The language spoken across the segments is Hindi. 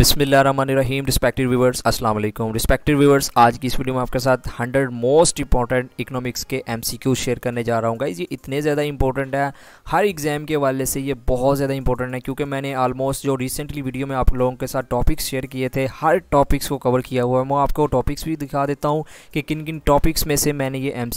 बिसमीम रिस्पेक्टिव व्यूवर्स अस्सलाम वालेकुम रिस्पेक्टिव व्यूवर्स आज की इस वीडियो में आपके साथ 100 मोस्ट इंपॉर्टेंट इकोनॉमिक्स के एमसीक्यू शेयर करने जा रहा हूँ गाइज ये इतने ज़्यादा इंपॉर्टेंट है हर एग्ज़ाम के वाले से ये बहुत ज़्यादा इंपॉर्टेंट है क्योंकि मैंने आलमोस्ट जो रिसेंटली वीडियो में आप लोगों के साथ टॉपिक्स शेयर किए थे हर टॉपिक्स को कवर किया हुआ है मैं आपको टॉपिक्स भी दिखा देता हूँ कि किन किन टॉपिक्स में से मैंने ये एम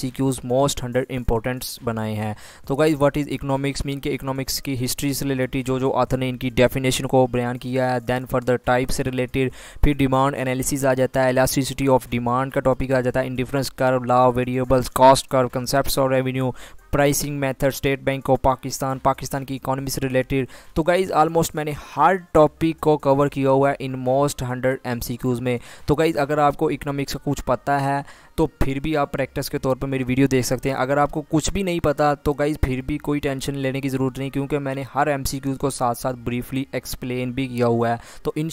मोस्ट हंड्रेड इंपॉर्टेंट्स बनाए हैं तो guys what is economics mean के इकनॉमिक्स की हिस्ट्री से रिलेटेड जो जो आथर ने इनकी डेफिनेशन को बयान किया है दैन फर्दर टाइप से रिलेटेड फिर डिमांड एनालिसिस आ जाता है इलास्टिसिटी ऑफ डिमांड का टॉपिक आ जाता है indifference curve law variables cost curve concept और revenue pricing method state bank of Pakistan Pakistan की इकोनॉमी से रिलेटेड तो गाइज ऑलमोस्ट मैंने हर टॉपिक को कवर किया हुआ है इन मोस्ट हंड्रेड एम में तो गाइज अगर आपको इकोनॉमिक्स का कुछ पता है तो फिर भी आप प्रैक्टिस के तौर पर मेरी वीडियो देख सकते हैं अगर आपको कुछ भी नहीं पता तो गाइज़ फिर भी कोई टेंशन लेने की ज़रूरत नहीं क्योंकि मैंने हर एम को साथ साथ ब्रीफली एक्सप्लेन भी किया हुआ है तो इन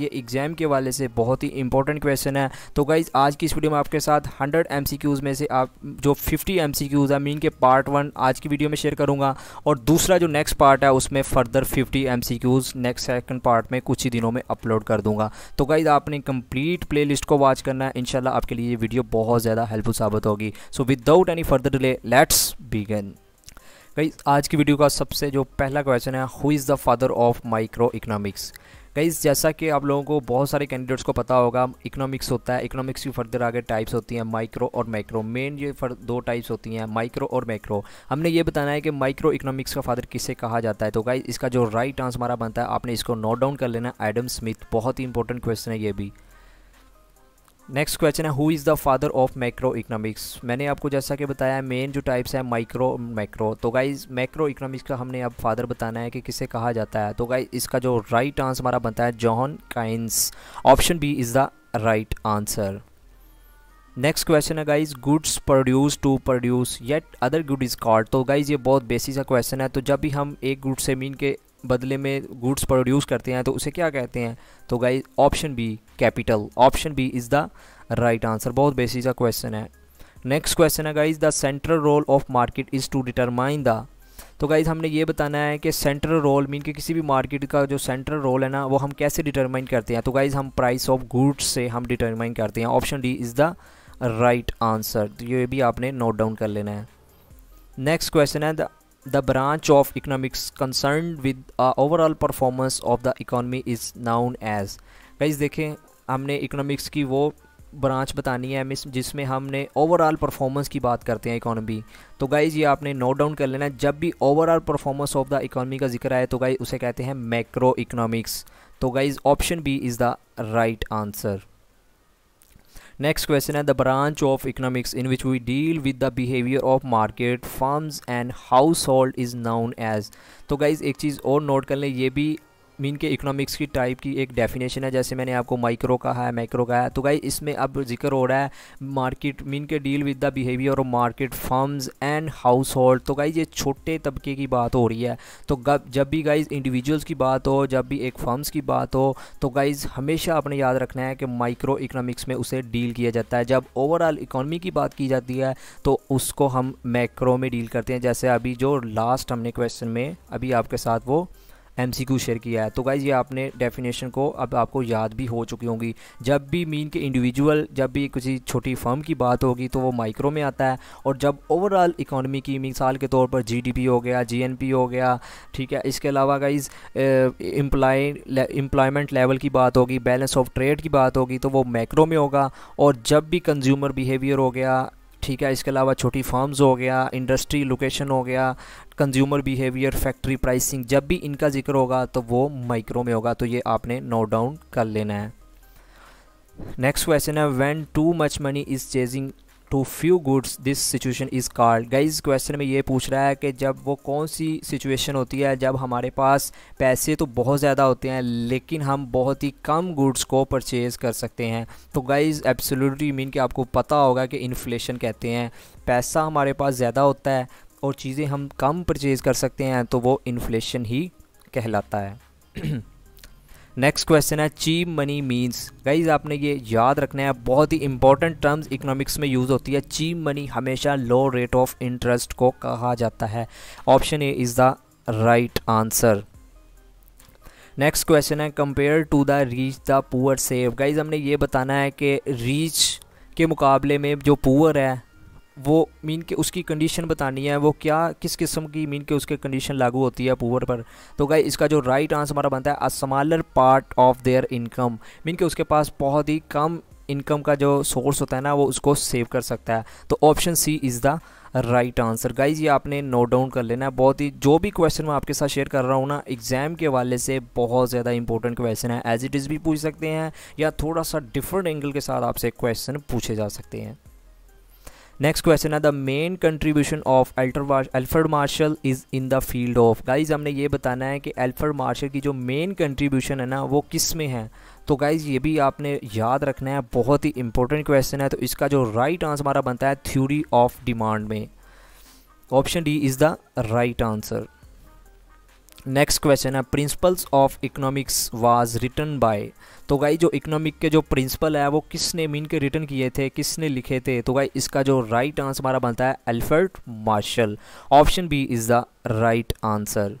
ये एग्ज़ाम के वाले से बहुत ही इंपॉर्टेंट क्वेश्चन है तो गाइज़ आज की इस वीडियो में आपके साथ हंड्रेड एम में से आप जो फिफ्टी एम सी क्यूज़ है मीन के पार्ट पार्ट वन आज की वीडियो में शेयर करूंगा और दूसरा जो नेक्स्ट पार्ट है उसमें further fifty M C Qs next second part में कुछ ही दिनों में अपलोड कर दूंगा तो गाइज आपने कंप्लीट प्ले लिस्ट को वॉच करना है इनशाला आपके लिए ये वीडियो बहुत ज़्यादा हेल्पफुल साबित होगी so without any further delay let's begin guys आज की वीडियो का सबसे जो पहला क्वेश्चन है who is the father of microeconomics कई जैसा कि आप लोगों को बहुत सारे कैंडिडेट्स को पता होगा इकोनॉमिक्स होता है इकोनॉमिक्स की फर्दर आगे टाइप्स होती हैं माइक्रो और मैक्रो मेन ये दो टाइप्स होती हैं माइक्रो और मैक्रो हमने ये बताना है कि माइक्रो इकोनॉमिक्स का फादर किसे कहा जाता है तो गाइज इसका जो राइट आंसर हमारा बनता है आपने इसको नोट डाउन कर लेना एडम स्मिथ बहुत ही इंपॉर्टेंट क्वेश्चन है ये भी नेक्स्ट क्वेश्चन है who is the father of macroeconomics मैंने आपको जैसा कि बताया मेन जो टाइप्स है माइक्रो मैक्रो तो गाइज मैक्रो इकोनॉमिक्स का हमने अब फादर बताना है कि किसे कहा जाता है तो गाइज इसका जो राइट right आंसर हमारा बनता है John Keynes option B is the right answer next question है guys goods produce to produce yet other good is called तो गाइज ये बहुत बेसिक सा क्वेश्चन है तो जब भी हम एक गुड से मीन के बदले में गुड्स प्रोड्यूस करते हैं तो उसे क्या कहते हैं तो guys option B capital option B is the right answer बहुत बेसिक सा क्वेश्चन है नेक्स्ट क्वेश्चन है guys the central role of market is to determine the तो गाइज़ हमने ये बताना है कि सेंट्रल रोल मीन कि किसी भी मार्केट का जो सेंट्रल रोल है ना वो हम कैसे डिटरमाइन करते हैं तो गाइज़ हम प्राइस ऑफ गुड्स से हम डिटरमाइन करते हैं option D is the right answer तो ये भी आपने नोट डाउन कर लेना है नेक्स्ट क्वेश्चन है the the branch of economics concerned with uh, overall performance of the economy is known as guys देखें हमने इकोनॉमिक्स की वो ब्रांच बतानी है जिसमें हमने ओवरऑल परफॉर्मेंस की बात करते हैं इकोनॉमी तो गाइज ये आपने नोट डाउन कर लेना है जब भी overall performance of the economy का जिक्र आए तो गाइज उसे कहते हैं मैक्रो इकोनॉमिक्स तो guys option B is the right answer next question है the branch of economics in which we deal with the behaviour of market firms and household is known as तो गाइज एक चीज़ और नोट कर लें ये भी मीन के इकोनॉमिक्स की टाइप की एक डेफिनेशन है जैसे मैंने आपको माइक्रो कहा है माइक्रो कहा है तो गाई इसमें अब जिक्र हो रहा है मार्केट मीन के deal with the behaviour of market firms and household तो गाई ये छोटे तबके की बात हो रही है तो जब भी गाइज इंडिविजुअल्स की बात हो जब भी एक फर्म्स की बात हो तो गाइज़ हमेशा आपने याद रखना है कि माइक्रो इकोनॉमिक्स में उसे डील किया जाता है जब ओवरऑल इकोनॉमी की बात की जाती है तो उसको हम मैक्रो में डील करते हैं जैसे अभी जो लास्ट हमने क्वेश्चन में अभी आपके साथ वो क्यू शेयर किया है तो गाइज़ ये आपने डेफिनेशन को अब आपको याद भी हो चुकी होंगी जब भी मीन के इंडिविजुअल जब भी किसी छोटी फर्म की बात होगी तो वो माइक्रो में आता है और जब ओवरऑल इकोनॉमी की मिसाल के तौर पर पी हो गया पी हो गया ठीक है इसके अलावा गाइज़ एम्प्लॉय एम्प्लॉयमेंट लेवल की बात होगी बैलेंस ऑफ ट्रेड की बात होगी तो वो मैक्रो में होगा और जब भी कंज्यूमर बिहेवियर हो गया ठीक है इसके अलावा छोटी फार्म्स हो गया इंडस्ट्री लोकेशन हो गया कंज्यूमर बिहेवियर फैक्ट्री प्राइसिंग जब भी इनका जिक्र होगा तो वो माइक्रो में होगा तो ये आपने नोट डाउन कर लेना है नेक्स्ट क्वेश्चन है when too much money is chasing too few goods this situation is called guys question में ये पूछ रहा है कि जब वो कौन सी सिचुएशन होती है जब हमारे पास पैसे तो बहुत ज़्यादा होते हैं लेकिन हम बहुत ही कम गुड्स को परचेज़ कर सकते हैं तो गाइज़ एब्सोल्युटली मीन कि आपको पता होगा कि इन्फ्लेशन कहते हैं पैसा हमारे पास ज़्यादा होता है और चीज़ें हम कम परचेज़ कर सकते हैं तो वो इन्फ्लेशन ही कहलाता है नेक्स्ट क्वेश्चन है चीप मनी मीन्स गाइज आपने ये याद रखना है बहुत ही इंपॉर्टेंट टर्म्स इकोनॉमिक्स में यूज़ होती है चीप मनी हमेशा लो रेट ऑफ इंटरेस्ट को कहा जाता है option A is the right answer next question है compare to the rich the poor save guys हमने ये बताना है कि रीच के मुकाबले में जो पुअर है वो मीन के उसकी कंडीशन बतानी है वो क्या किस किस्म की मीन के उसके कंडीशन लागू होती है पुअर पर तो गाई इसका जो राइट आंसर हमारा बनता है a smaller part of their income mean के उसके पास बहुत ही कम इनकम का जो सोर्स होता है ना वो उसको सेव कर सकता है तो option C is the right answer guys ये आपने नोट डाउन कर लेना है बहुत ही जो भी क्वेश्चन मैं आपके साथ शेयर कर रहा हूँ ना एग्ज़ाम के हवाले से बहुत ज़्यादा इंपॉर्टेंट क्वेश्चन है एज इट इज़ भी पूछ सकते हैं या थोड़ा सा डिफरेंट एंगल के साथ आपसे क्वेश्चन पूछे जा सकते हैं नेक्स्ट क्वेश्चन है the main contribution of alter Alfred Marshall is in the field of guys हमने ये बताना है कि अल्फर्ड मार्शल की जो मेन कंट्रीब्यूशन है ना वो किस में है तो गाइज ये भी आपने याद रखना है बहुत ही इंपॉर्टेंट क्वेश्चन है तो इसका जो राइट आंसर हमारा बनता है थ्योरी ऑफ डिमांड में option D is the right answer next question है principles of economics was written by तो गाई जो इकोनॉमिक के जो प्रिंसिपल है वो किसने मीन के रिटर्न किए थे किसने लिखे थे तो गाई इसका जो राइट आंसर हमारा बनता है Alfred Marshall option B is the right answer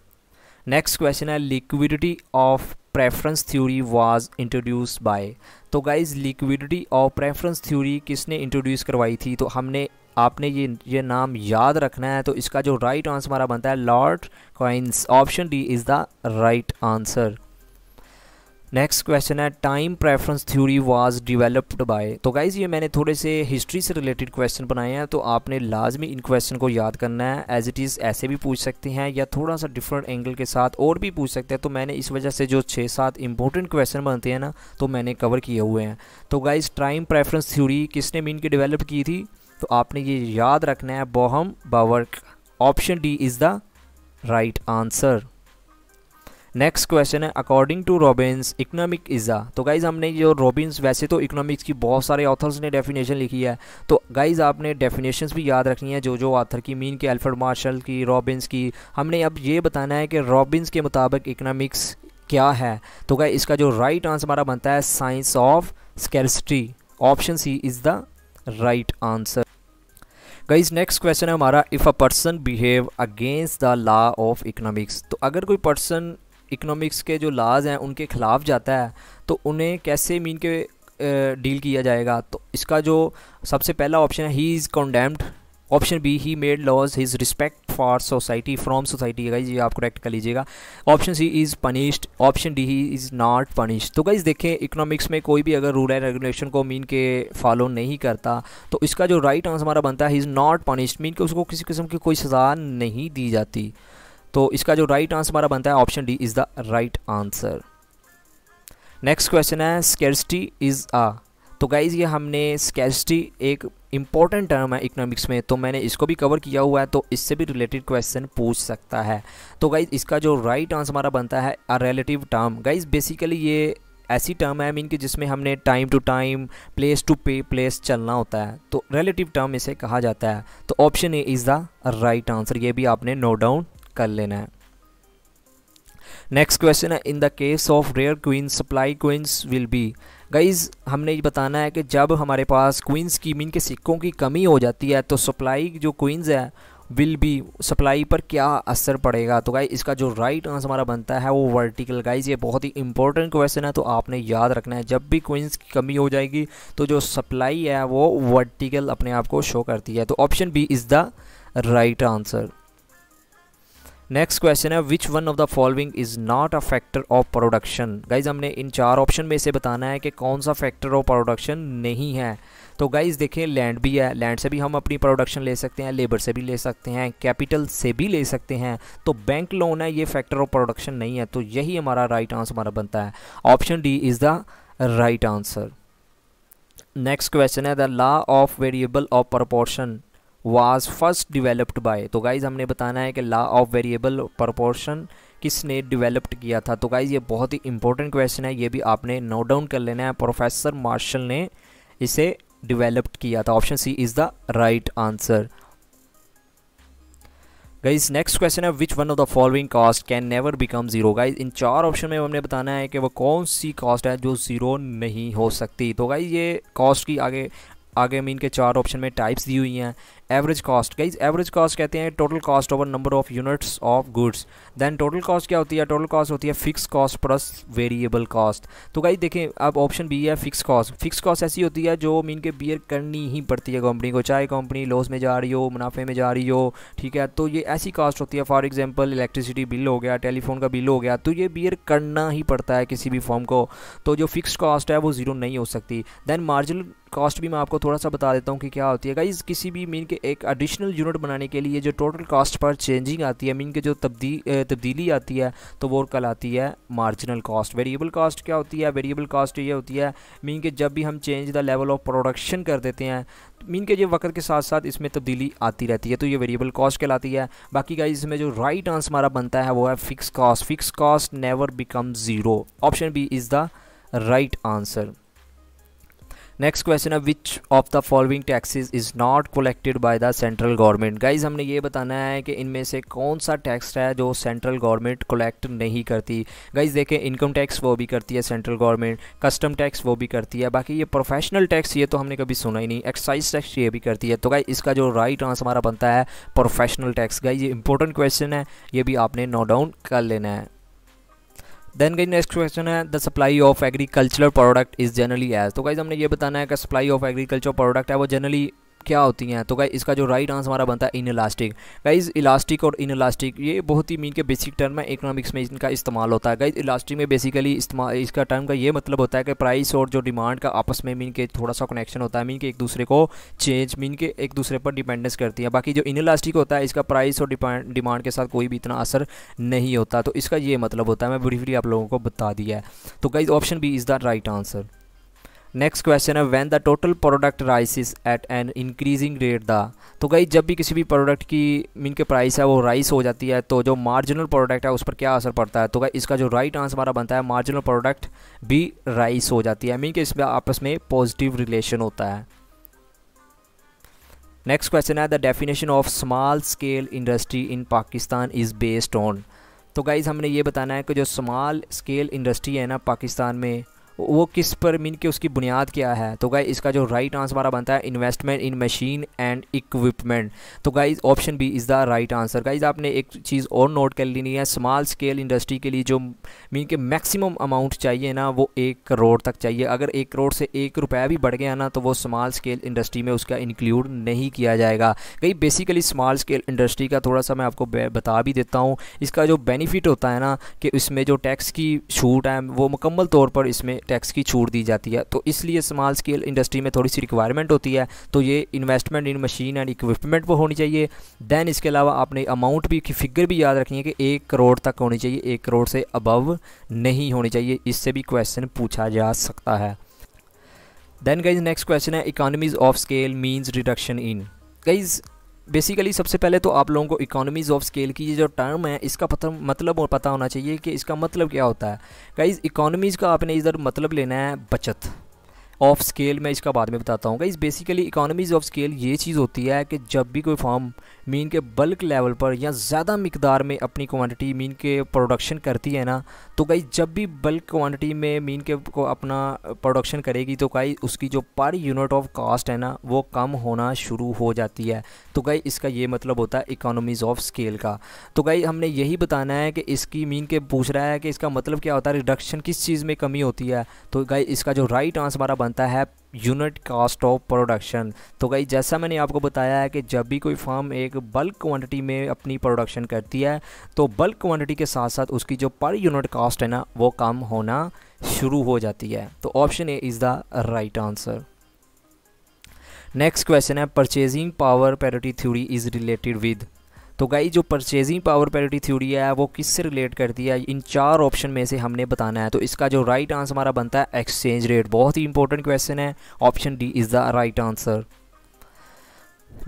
next question है liquidity of preference theory was introduce by तो guys liquidity of preference theory किसने इंट्रोड्यूस करवाई थी तो हमने आपने ये ये नाम याद रखना है तो इसका जो राइट आंसर हमारा बनता है Lord Keynes option D is the right answer next question है time preference theory was developed by तो गाइज ये मैंने थोड़े से हिस्ट्री से रिलेटेड क्वेश्चन बनाए हैं तो आपने लाजमी इन क्वेश्चन को याद करना है एज इट इज़ ऐसे भी पूछ सकते हैं या थोड़ा सा डिफरेंट एंगल के साथ और भी पूछ सकते हैं तो मैंने इस वजह से जो छः सात इंपॉर्टेंट क्वेश्चन बनते हैं ना तो मैंने कवर किए हुए हैं तो गाइज टाइम प्रेफरेंस थ्यूरी किसने मीन की डिवेलप की थी तो आपने ये याद रखना है Bohm Bawerk option D is the right answer next question है according to Robbins economic the तो गाइज़ हमने जो रॉबिन्स वैसे तो इकोनॉमिक्स की बहुत सारे ऑथर्स ने डेफिनेशन लिखी है तो गाइज़ आपने डेफिनेशंस भी याद रखनी है जो जो ऑथर की मीन के अल्फर्ड मार्शल की रॉबिन्स की हमने अब ये बताना है कि रॉबिन्स के मुताबिक इकोनॉमिक्स क्या है तो गाइज इसका जो राइट आंसर हमारा बनता है science of scarcity option C is the right answer guys next question है हमारा if a person behave against the law of economics तो अगर कोई पर्सन इकनॉमिक्स के जो लॉज हैं उनके खिलाफ जाता है तो उन्हें कैसे मीन के डील किया जाएगा तो इसका जो सबसे पहला ऑप्शन है he is condemned option B he made laws his respect for society from society है गाइज ये आप करेक्ट कर लीजिएगा option C is punished option D he is not punished तो गाइज देखें इकोनॉमिक्स में कोई भी अगर रूल एंड रेगुलेशन को मीन के फॉलो नहीं करता तो इसका जो राइट right आंसर हमारा बनता है इज़ नॉट पनिश्ड मीन कि उसको किसी किस्म की कोई सज़ा नहीं दी जाती तो इसका जो राइट right आंसर हमारा बनता है option D is the right answer next question है स्केर्सिटी इज़ आ तो गाइज़ ये हमने स्केचटी एक इम्पॉर्टेंट टर्म है इकोनॉमिक्स में तो मैंने इसको भी कवर किया हुआ है तो इससे भी रिलेटेड क्वेश्चन पूछ सकता है तो गाइज़ इसका जो राइट right आंसर हमारा बनता है a relative term guys basically ये ऐसी टर्म है मीन कि जिसमें हमने time to time place to पे प्लेस चलना होता है तो रिलेटिव टर्म इसे कहा जाता है तो option A is the right answer ये भी आपने नोट डाउन कर लेना है नेक्स्ट क्वेश्चन है in the case of rare coins supply coins will be guys हमने ये बताना है कि जब हमारे पास क्वींस की मीन के सिक्कों की कमी हो जाती है तो सप्लाई जो क्वींस है विल बी सप्लाई पर क्या असर पड़ेगा तो गाइज इसका जो राइट right आंसर हमारा बनता है वो वर्टिकल गाइज ये बहुत ही इंपॉर्टेंट क्वेश्चन है तो आपने याद रखना है जब भी क्वींस की कमी हो जाएगी तो जो सप्लाई है वो वर्टिकल अपने आप को शो करती है तो option B is the right answer next question है which one of the following is not a factor of production guys हमने इन चार ऑप्शन में से बताना है कि कौन सा फैक्टर ऑफ प्रोडक्शन नहीं है तो गाइज देखें लैंड भी है लैंड से भी हम अपनी प्रोडक्शन ले सकते हैं लेबर से भी ले सकते हैं कैपिटल से भी ले सकते हैं तो बैंक लोन है ये फैक्टर ऑफ प्रोडक्शन नहीं है तो यही हमारा राइट आंसर हमारा बनता है option D is the right answer next question है the law of variable of proportion was first developed by तो गाइज हमने बताना है कि लॉ ऑफ वेरिएबल प्रपोर्शन किसने डिवेलप्ड किया था तो गाइज ये बहुत ही इंपॉर्टेंट क्वेश्चन है ये भी आपने नोट डाउन कर लेना है प्रोफेसर मार्शल ने इसे डिवेलप्ड किया था option C is the right answer guys next question है which one of the following cost can never become zero guys इन चार ऑप्शन में हमने बताना है कि वो कौन सी कॉस्ट है जो ज़ीरो नहीं हो सकती तो गाइज ये कॉस्ट की आगे आगे मीन के चार ऑप्शन में टाइप्स दी हुई हैं average cost guys average cost कहते हैं total cost over number of units of goods then total cost क्या होती है टोटल कॉस्ट होती है fix cost plus variable cost तो गाइज देखें अब ऑप्शन बी है फिक्स कॉस्ट फिक्स कॉस्ट ऐसी होती है जो मीन के बियर करनी ही पड़ती है कंपनी को चाहे कंपनी लॉस में जा रही हो मुनाफे में जा रही हो ठीक है तो ये ऐसी कॉस्ट होती है फॉर एग्जाम्पल इलेक्ट्रिसिटी बिल हो गया टेलीफोन का बिल हो गया तो ये बियर करना ही पड़ता है किसी भी फॉर्म को तो जो फिक्स कॉस्ट है वो ज़ीरो नहीं हो सकती देन मार्जिन कॉस्ट भी मैं आपको थोड़ा सा बता देता हूँ कि क्या होती है गाइज़ किसी भी मीन के एक एडिशनल यूनिट बनाने के लिए जो टोटल कॉस्ट पर चेंजिंग आती है मीन के जो तब्दी तब्दीली आती है तो वो कल आती है मार्जिनल कॉस्ट वेरिएबल कॉस्ट क्या होती है वेरिएबल कॉस्ट ये होती है मीन के जब भी हम change the level of production कर देते हैं मीन के ये वक्त के साथ साथ इसमें तब्दीली आती रहती है तो ये वेरिएबल कॉस्ट कहलाती है बाकी गाइज इसमें जो राइट आंसर हमारा बनता है वो है fix cost fix cost never become zero option B is the right answer next question है which of the following taxes is not collected by the central government guys हमने ये बताना है कि इनमें से कौन सा टैक्स है जो सेंट्रल गवर्नमेंट कलेक्ट नहीं करती गाइज देखें इनकम टैक्स वो भी करती है सेंट्रल गवर्नमेंट कस्टम टैक्स वो भी करती है बाकी ये प्रोफेशनल टैक्स ये तो हमने कभी सुना ही नहीं एक्साइज टैक्स ये भी करती है तो गाइज इसका जो राइट आंसर हमारा बनता है प्रोफेशनल टैक्स गाइज ये इंपॉर्टेंट क्वेश्चन है ये भी आपने नोट डाउन कर लेना है देन गई नेक्स्ट क्वेश्चन है the supply of agriculture product is generally as तो गाइज हमने ये बताना है कि सप्लाई ऑफ एग्रीकल्चर प्रोडक्ट है वो जनरली क्या होती हैं तो गाइज इसका जो राइट आंसर हमारा बनता है इन इलास्टिक गाइज इलास्टिक और इन इलास्टिक ये बहुत ही मीन के बेसिक टर्म है इकोनॉमिक्स में इनका इस्तेमाल होता है गाइज इलास्टिक में बेसिकली इस्तेमाल इसका टर्म का ये मतलब होता है कि प्राइस और जो डिमांड का आपस में मीन के थोड़ा सा कनेक्शन होता है मीन के एक दूसरे को चेंज मीन के एक दूसरे पर डिपेंडेंस करती है बाकी जो इन इलास्टिक होता है इसका प्राइस और डिमांड के साथ कोई भी इतना असर नहीं होता तो इसका ये मतलब होता है मैं ब्रीफली आप लोगों को बता दिया है तो guys option B is the right answer next question है when the total product rises at an increasing rate the तो गई जब भी किसी भी प्रोडक्ट की मीन के प्राइस है वो राइस हो जाती है तो जो मार्जिनल प्रोडक्ट है उस पर क्या असर पड़ता है तो गई इसका जो राइट आंसर हमारा बनता है मार्जिनल प्रोडक्ट भी राइस हो जाती है मीन के इसमें आपस में पॉजिटिव रिलेशन होता है नेक्स्ट क्वेश्चन है the definition of small scale industry in Pakistan is based on तो गाइज़ हमने ये बताना है कि जो स्मॉल स्केल इंडस्ट्री है ना पाकिस्तान में वो किस पर मीन कि उसकी बुनियाद क्या है तो गाइज इसका जो राइट आंसर हमारा बनता है investment in machine and equipment तो guys option B is the right answer guys आपने एक चीज़ और नोट कर लेनी है स्मॉल स्केल इंडस्ट्री के लिए जो मीन के मैक्सिमम अमाउंट चाहिए ना वो एक करोड़ तक चाहिए अगर एक करोड़ से एक रुपया भी बढ़ गया ना तो वो स्मॉल स्केल इंडस्ट्री में उसका इंक्लूड नहीं किया जाएगा कई बेसिकली स्मॉल स्केल इंडस्ट्री का थोड़ा सा मैं आपको बता भी देता हूँ इसका जो बेनिफिट होता है ना कि इसमें जो टैक्स की छूट है वो मुकम्मल तौर पर इसमें टैक्स की छूट दी जाती है तो इसलिए स्मॉल स्केल इंडस्ट्री में थोड़ी सी रिक्वायरमेंट होती है तो ये investment in machine and equipment वो होनी चाहिए दैन इसके अलावा आपने अमाउंट भी की फिगर भी याद रखनी है कि एक करोड़ तक होनी चाहिए एक करोड़ से अबव नहीं होनी चाहिए इससे भी क्वेश्चन पूछा जा सकता है देन गाइज नेक्स्ट क्वेश्चन है economies of scale means reduction in guys basically सबसे पहले तो आप लोगों को इकोनॉमीज़ ऑफ स्केल की जो टर्म है इसका पता मतलब और पता होना चाहिए कि इसका मतलब क्या होता है गाइज़ इकोनॉमीज़ का आपने इधर मतलब लेना है बचत ऑफ स्केल मैं इसका बाद में बताता हूँ guys basically economies of scale ये चीज़ होती है कि जब भी कोई फार्म मीन के बल्क लेवल पर या ज़्यादा मकदार में अपनी क्वान्टिटी मीन के प्रोडक्शन करती है ना तो गाई जब भी बल्क क्वान्टिटी में मीन के को अपना प्रोडक्शन करेगी तो गाई उसकी जो पर यूनिट ऑफ कास्ट है ना वो कम होना शुरू हो जाती है तो गाई इसका ये मतलब होता है इकोनॉमीज़ ऑफ स्केल का तो गाई हमने यही बताना है कि इसकी मीन के पूछ रहा है कि इसका मतलब क्या होता है रिडक्शन किस चीज़ में कमी होती है तो गाई इसका जो राइट आंसर हमारा बनता है यूनिट कास्ट ऑफ प्रोडक्शन तो गई जैसा मैंने आपको बताया है कि जब भी कोई फार्म एक बल्क क्वांटिटी में अपनी प्रोडक्शन करती है तो बल्क क्वांटिटी के साथ साथ उसकी जो पर यूनिट कास्ट है ना वो कम होना शुरू हो जाती है तो option A is the right answer next question है purchasing power parity theory is related with तो गाई जो परचेजिंग पावर पैरिटी थ्योरी है वो किससे रिलेट करती है इन चार ऑप्शन में से हमने बताना है तो इसका जो राइट आंसर हमारा बनता है एक्सचेंज रेट बहुत ही इंपॉर्टेंट क्वेश्चन है option D is the right answer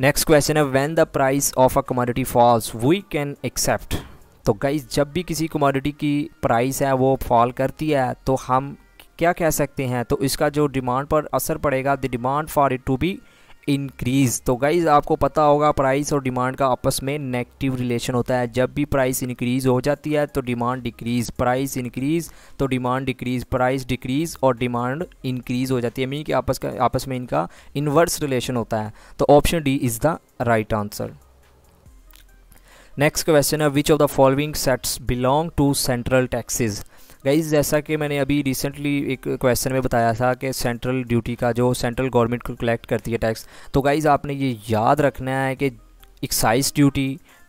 next question है when the price of a commodity falls we can expect तो गाइज जब भी किसी कमोडिटी की प्राइस है वो फॉल करती है तो हम क्या कह सकते हैं तो इसका जो डिमांड पर असर पड़ेगा the demand for it to be increase तो गाइज़ आपको पता होगा प्राइस और डिमांड का आपस में नेगेटिव रिलेशन होता है जब भी प्राइस इंक्रीज़ हो जाती है तो डिमांड डिक्रीज़ प्राइस इंक्रीज़ तो डिमांड डिक्रीज़ प्राइस डिक्रीज़ और डिमांड इंक्रीज़ हो जाती है मीन कि आपस का आपस में इनका इन्वर्स रिलेशन होता है तो option D is the right answer next question है which of the following sets belong to central taxes guys जैसा कि मैंने अभी रिसेंटली एक क्वेश्चन में बताया था कि सेंट्रल ड्यूटी का जो सेंट्रल गवर्नमेंट को कलेक्ट करती है टैक्स तो गाइज़ आपने ये याद रखना है कि excise duty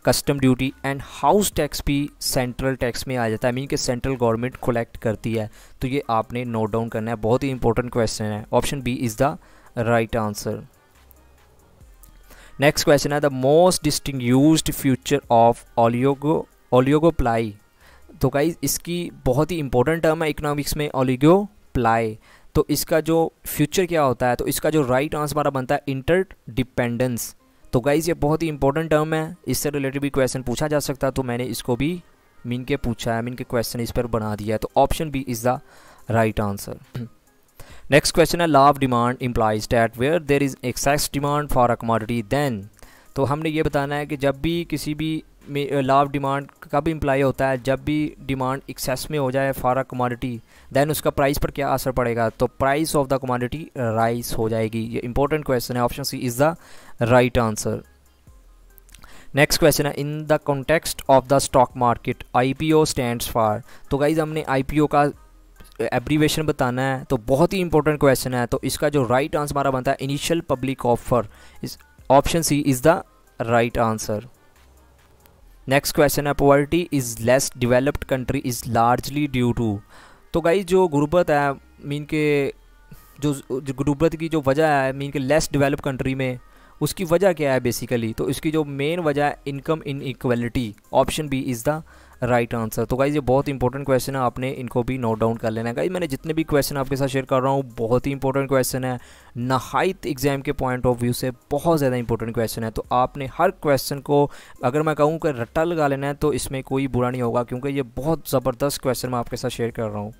custom duty and house tax भी सेंट्रल टैक्स में आ जाता है मीन कि सेंट्रल गवर्नमेंट कलेक्ट करती है तो ये आपने नोट डाउन करना है बहुत ही इंपॉर्टेंट क्वेश्चन है option B is the right answer next question है the most distinguished feature of oligo oligopoly तो गाइज इसकी बहुत ही इंपॉर्टेंट टर्म है इकोनॉमिक्स में ओलिगो प्लाई तो इसका जो फ्यूचर क्या होता है तो इसका जो राइट आंसर हमारा बनता है इंटर डिपेंडेंस तो गाइज़ ये बहुत ही इंपॉर्टेंट टर्म है इससे रिलेटेड भी क्वेश्चन पूछा जा सकता है तो मैंने इसको भी मीन के पूछा है मीन के क्वेश्चन इस पर बना दिया है तो option B is the right answer next question है law demand implies that where there is excess demand for a commodity then तो हमने ये बताना है कि जब भी किसी भी लाभ डिमांड का भी इम्प्लाई होता है जब भी डिमांड एक्सेस में हो जाए फॉर अ कमोडिटी दैन उसका प्राइस पर क्या असर पड़ेगा तो price of the commodity rise हो जाएगी ये इंपॉर्टेंट क्वेश्चन है option C is the right answer next question है in the context of the stock market I P O stand for तो गाइज हमने आई पी ओ का एब्रीवेशन बताना है तो बहुत ही इंपॉर्टेंट क्वेश्चन है तो इसका जो राइट right आंसर हमारा बनता है इनिशियल पब्लिक ऑफर इस option C is the right answer next question है poverty is less developed country is largely due to तो गाई जो गुर्बत है मीन के जो, गुर्बत की जो वजह है मीन के लेस डिवेलप्ड कंट्री में उसकी वजह क्या है बेसिकली तो इसकी जो मेन वजह है income inequality option B is the right answer तो गाइज़ ये बहुत इंपॉर्टेंट क्वेश्चन है आपने इनको भी नोट डाउन कर लेना है गाइज मैंने जितने भी क्वेश्चन आपके साथ शेयर कर रहा हूँ बहुत ही इंपॉर्टेंट क्वेश्चन है नहाइत एग्जाम के पॉइंट ऑफ व्यू से बहुत ज़्यादा इंपॉर्टेंट क्वेश्चन है तो आपने हर क्वेश्चन को अगर मैं कहूँ कि रट्टा लगा लेना है तो इसमें कोई बुरा नहीं होगा क्योंकि ये बहुत ज़बरदस्त क्वेश्चन मैं आपके साथ शेयर कर रहा हूँ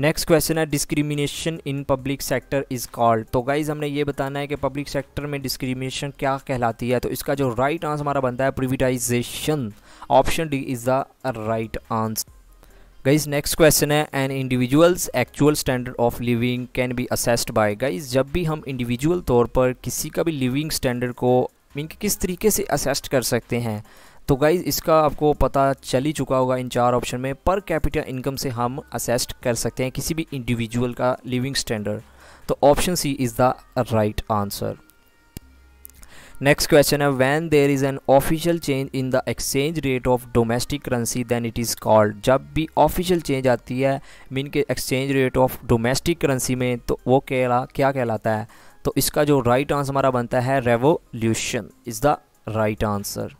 नेक्स्ट क्वेश्चन है discrimination in public sector is called तो गाइज हमने ये बताना है कि पब्लिक सेक्टर में डिस्क्रिमिनेशन क्या कहलाती है तो इसका जो राइट right आंसर हमारा बनता है privatization option D is the right answer guys next question है an individual's actual standard of living can be assessed by guys जब भी हम इंडिविजुअल तौर पर किसी का भी लिविंग स्टैंडर्ड को मीन कि किस तरीके से असेस्ट कर सकते हैं तो गाइज इसका आपको पता चल ही चुका होगा इन चार ऑप्शन में पर कैपिटल इनकम से हम असेस्ट कर सकते हैं किसी भी इंडिविजुअल का लिविंग स्टैंडर्ड तो option C is the right answer next question है when there is an official change in the exchange rate of domestic currency then it is called जब भी ऑफिशियल चेंज आती है मीन के exchange rate of domestic currency में तो वो कहला क्या कहलाता है तो इसका जो राइट right आंसर हमारा बनता है revolution is the right answer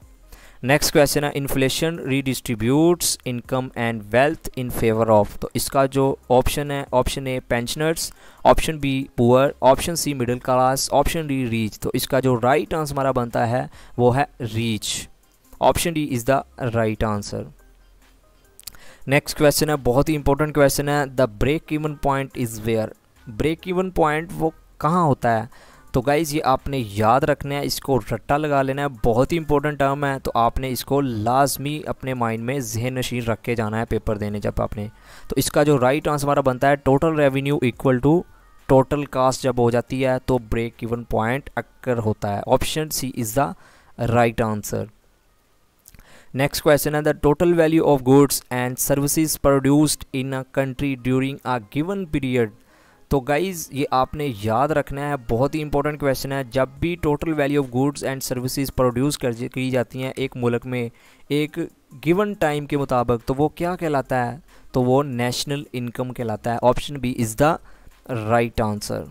next question है inflation redistributes income and wealth in favour of तो इसका जो ऑप्शन है option A pensioners option B poor option C middle class option D rich तो इसका जो राइट right आंसर हमारा बनता है वो है reach option D is the right answer next question है बहुत ही इंपॉर्टेंट क्वेश्चन है the break even point is where break even point वो कहाँ होता है तो गाइज़ ये आपने याद रखना है इसको रट्टा लगा लेना है बहुत ही इंपॉर्टेंट टर्म है तो आपने इसको लाजमी अपने माइंड में जहन नशीन रख के जाना है पेपर देने जब आपने तो इसका जो राइट आंसर हमारा बनता है total revenue equal to total cost जब हो जाती है तो ब्रेक इवन पॉइंट अक्कर होता है option C is the right answer next question है the total value of goods and services produced in a country during a given period तो गाइज़ ये आपने याद रखना है बहुत ही इंपॉर्टेंट क्वेश्चन है जब भी total value of goods and services produce कर की जाती हैं एक मुल्क में एक गिवन टाइम के मुताबिक तो वो क्या कहलाता है तो वो नेशनल इनकम कहलाता है option B is the right answer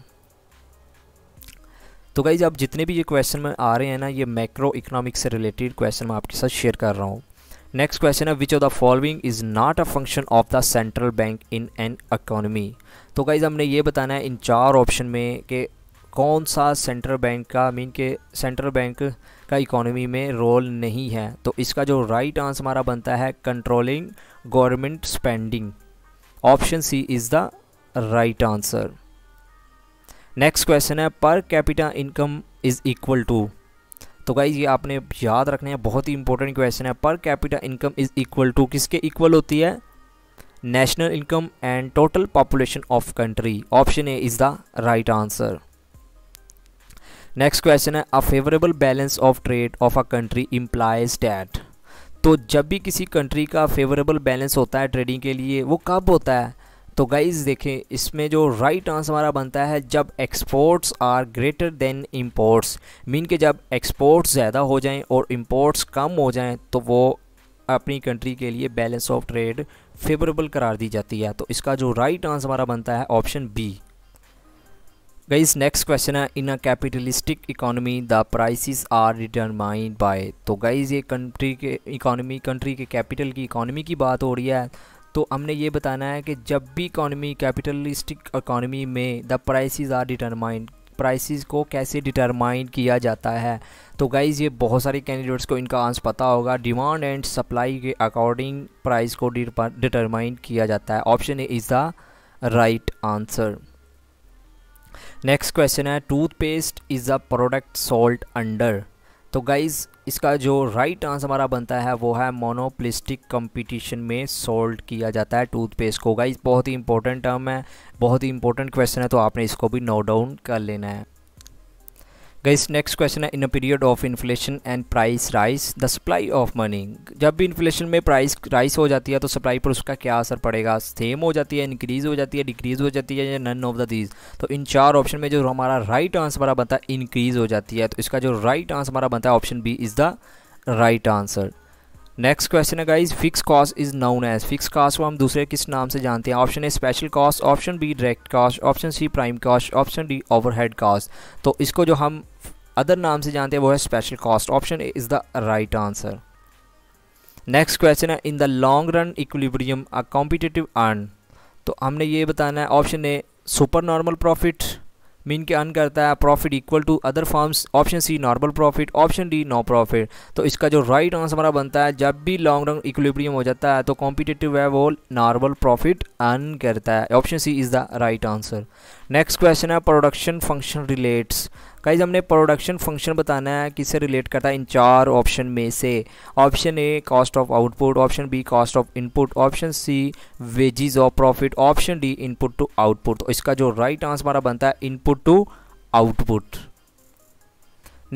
तो गाइज़ आप जितने भी ये क्वेश्चन में आ रहे हैं ना ये मैक्रो इकनॉमिक से रिलेटेड क्वेश्चन मैं आपके साथ शेयर कर रहा हूँ नेक्स्ट क्वेश्चन है which of the following is not a function of the central bank in an economy तो गाइज हमने ये बताना है इन चार ऑप्शन में कि कौन सा सेंट्रल बैंक का मीन के सेंट्रल बैंक का इकोनॉमी में रोल नहीं है तो इसका जो राइट right आंसर हमारा बनता है controlling government spending option C is the right answer next question है per capita income is equal to तो गाइज ये आपने याद रखने हैं बहुत ही इंपॉर्टेंट क्वेश्चन है per capital income is equal to किसके इक्वल होती है national income and total population of country option A is the right answer next question है a favourable balance of trade of a country implies that तो जब भी किसी कंट्री का फेवरेबल बैलेंस होता है ट्रेडिंग के लिए वो कब होता है तो गाइज़ देखें इसमें जो राइट आंसर हमारा बनता है जब exports are greater than imports mean के जब एक्सपोर्ट्स ज़्यादा हो जाएं और इम्पोर्ट्स कम हो जाएं तो वो अपनी कंट्री के लिए बैलेंस ऑफ ट्रेड फेवरेबल करार दी जाती है तो इसका जो राइट आंसर हमारा बनता है option B guys next question है in a capitalistic economy the prices are determined by तो गाइज ये कंट्री के इकोनॉमी कंट्री के कैपिटल की इकोनॉमी की बात हो रही है तो हमने ये बताना है कि जब भी इकॉनमी कैपिटलिस्टिक इकॉनमी में the prices are determined prices को कैसे डिटरमाइन किया जाता है तो गाइज़ ये बहुत सारे कैंडिडेट्स को इनका आंसर पता होगा डिमांड एंड सप्लाई के अकॉर्डिंग प्राइस को डिटरमाइन किया जाता है option A is the right answer next question है toothpaste is the product sold under तो गाइज़ इसका जो राइट आंसर हमारा बनता है वो है मोनोप्लिस्टिक कंपटीशन में सोल्ड किया जाता है टूथपेस्ट को गाइज़ बहुत ही इंपॉर्टेंट टर्म है बहुत ही इंपॉर्टेंट क्वेश्चन है तो आपने इसको भी नोट डाउन कर लेना है गाइस नेक्स्ट क्वेश्चन है in a period of inflation and price rise the supply of money जब भी इन्फ्लेशन में प्राइस राइस हो जाती है तो सप्लाई पर उसका क्या असर पड़ेगा सेम हो जाती है इंक्रीज हो जाती है डिक्रीज हो जाती है या नन ऑफ द दीज तो इन चार ऑप्शन में जो हमारा राइट आंसर हमारा बनता है इंक्रीज हो जाती है तो इसका जो राइट आंसर हमारा बनता है option B is the right answer next question है guys fix cost is known as fix cost को हम दूसरे किस नाम से जानते हैं option A special cost option B direct cost option C prime cost option D overhead cost तो इसको जो हम अदर नाम से जानते हैं वो है special cost option A is the right answer next question है in the long run equilibrium a competitive earn तो हमने ये बताना है option A super normal profit mean के अर्न करता है profit equal to other forms option C normal profit option D no profit तो इसका जो राइट right आंसर हमारा बनता है जब भी लॉन्ग रन इक्वलिब्रियम हो जाता है तो कॉम्पिटेटिव है वो नॉर्मल प्रॉफिट अर्न करता है option C is the right answer next question है प्रोडक्शन फंक्शन रिलेट्स गाइज हमने प्रोडक्शन फंक्शन बताना है किससे रिलेट करता है इन चार ऑप्शन में से option A cost of output option B cost of input option C wages of profit option D input to output तो इसका जो राइट आंसर हमारा बनता है input to output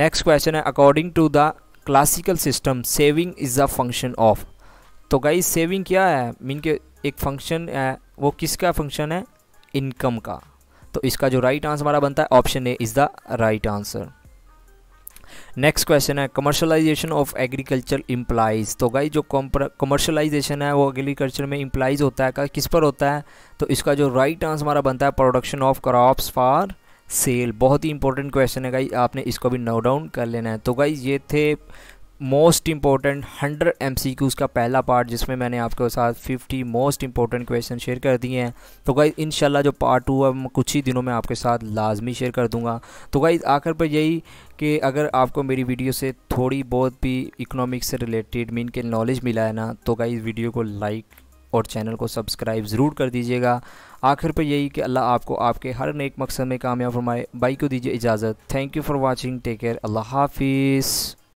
next question है according to the classical system saving is a function of तो गाइज सेविंग क्या है मीन के एक फंक्शन है वो किसका फंक्शन है इनकम का तो इसका जो राइट आंसर हमारा बनता है option A is the right answer next question है कमर्शलाइजेशन ऑफ एग्रीकल्चर इम्प्लाइज तो गाई जो कमर्शलाइजेशन है वो एग्रीकल्चर में इम्प्लाइज होता है किस पर होता है तो इसका जो राइट आंसर हमारा बनता है production of crops for sale बहुत ही इंपॉर्टेंट क्वेश्चन है गाई आपने इसको भी नोट डाउन कर लेना है तो गाई ये थे मोस्ट इम्पॉर्टेंट 100 एम का पहला पार्ट जिसमें मैंने आपके साथ 50 मोस्ट इंपॉर्टेंट क्वेश्चन शेयर कर दिए हैं तो गाइज इन जो पार्ट टू है मैं कुछ ही दिनों में आपके साथ लाजमी शेयर कर दूंगा तो गाइज आखिर पर यही कि अगर आपको मेरी वीडियो से थोड़ी बहुत भी इकोनॉमिक्स से रिलेटेड मीन के नॉलेज मिला है ना तो गाइज वीडियो को लाइक और चैनल को सब्सक्राइब ज़रूर कर दीजिएगा आखिर पर यही कि अल्लाह आपको आपके हर नेक मकसद में कामयाब फरमाए बाई को दीजिए इजाज़त thank you for watching take care अल्लाह हाफिज़